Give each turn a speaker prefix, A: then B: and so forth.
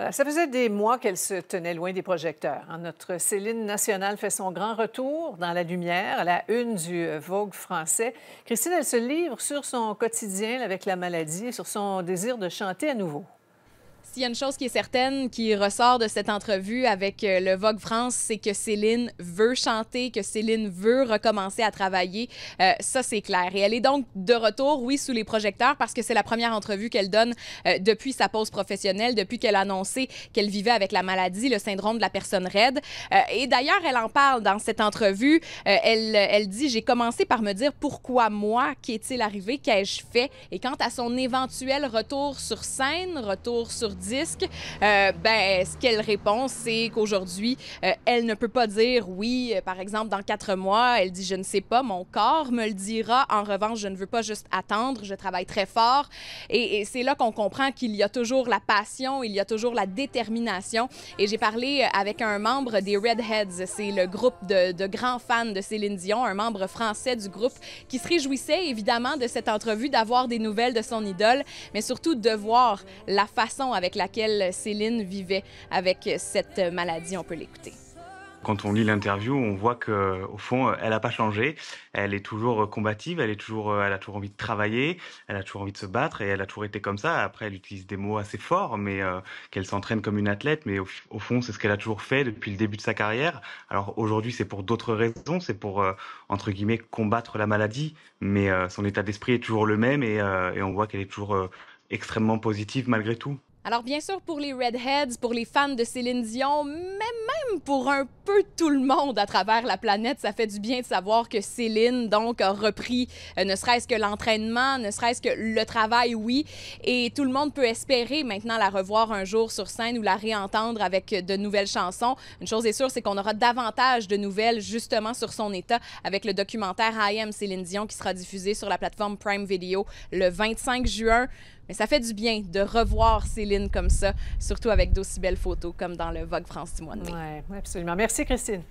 A: Euh, ça faisait des mois qu'elle se tenait loin des projecteurs. Hein. Notre Céline nationale fait son grand retour dans la lumière, à la une du euh, Vogue français. Christine, elle se livre sur son quotidien avec la maladie et sur son désir de chanter à nouveau. S'il y a une chose qui est certaine qui ressort de cette entrevue avec euh, le Vogue France, c'est que Céline veut chanter, que Céline veut recommencer à travailler. Euh, ça, c'est clair. Et elle est donc de retour, oui, sous les projecteurs parce que c'est la première entrevue qu'elle donne euh, depuis sa pause professionnelle, depuis qu'elle a annoncé qu'elle vivait avec la maladie, le syndrome de la personne raide. et d'ailleurs, elle en parle dans cette entrevue. elle, elle dit, j'ai commencé par me dire pourquoi moi, qu'est-il arrivé, qu'ai-je fait? Et quant à son éventuel retour sur scène, retour sur disque, euh, ben, ce qu'elle répond, c'est qu'aujourd'hui, euh, elle ne peut pas dire oui, euh, par exemple, dans quatre mois, elle dit je ne sais pas, mon corps me le dira. En revanche, je ne veux pas juste attendre, je travaille très fort. Et, c'est là qu'on comprend qu'il y a toujours la passion, il y a toujours la détermination. Et j'ai parlé avec un membre des Redheads, c'est le groupe de, de grands fans de Céline Dion, un membre français du groupe qui se réjouissait évidemment de cette entrevue, d'avoir des nouvelles de son idole, mais surtout de voir la façon avec laquelle Céline vivait avec cette maladie. On peut l'écouter.
B: Quand on lit l'interview, on voit que, au fond, elle n'a pas changé. Elle est toujours combative. Elle est toujours, elle a toujours envie de travailler. Elle a toujours envie de se battre et elle a toujours été comme ça. Après, elle utilise des mots assez forts, mais euh, qu'elle s'entraîne comme une athlète. Mais au, fond, c'est ce qu'elle a toujours fait depuis le début de sa carrière. Alors aujourd'hui, c'est pour d'autres raisons. C'est pour euh, entre guillemets combattre la maladie. Mais euh, son état d'esprit est toujours le même et on voit qu'elle est toujours extrêmement positive malgré tout.
A: Alors bien sûr, pour les Redheads, pour les fans de Céline Dion, mais même pour un peu tout le monde à travers la planète, ça fait du bien de savoir que Céline, donc, a repris euh, ne serait-ce que l'entraînement, ne serait-ce que le travail, oui, et tout le monde peut espérer maintenant la revoir un jour sur scène ou la réentendre avec de nouvelles chansons. Une chose est sûre, c'est qu'on aura davantage de nouvelles justement sur son état avec le documentaire I Am Céline Dion qui sera diffusé sur la plateforme Prime Video le 25 juin. Mais ça fait du bien de revoir Céline comme ça, surtout avec d'aussi belles photos comme dans le Vogue France du mois Oui,
B: absolument. Merci, Christine.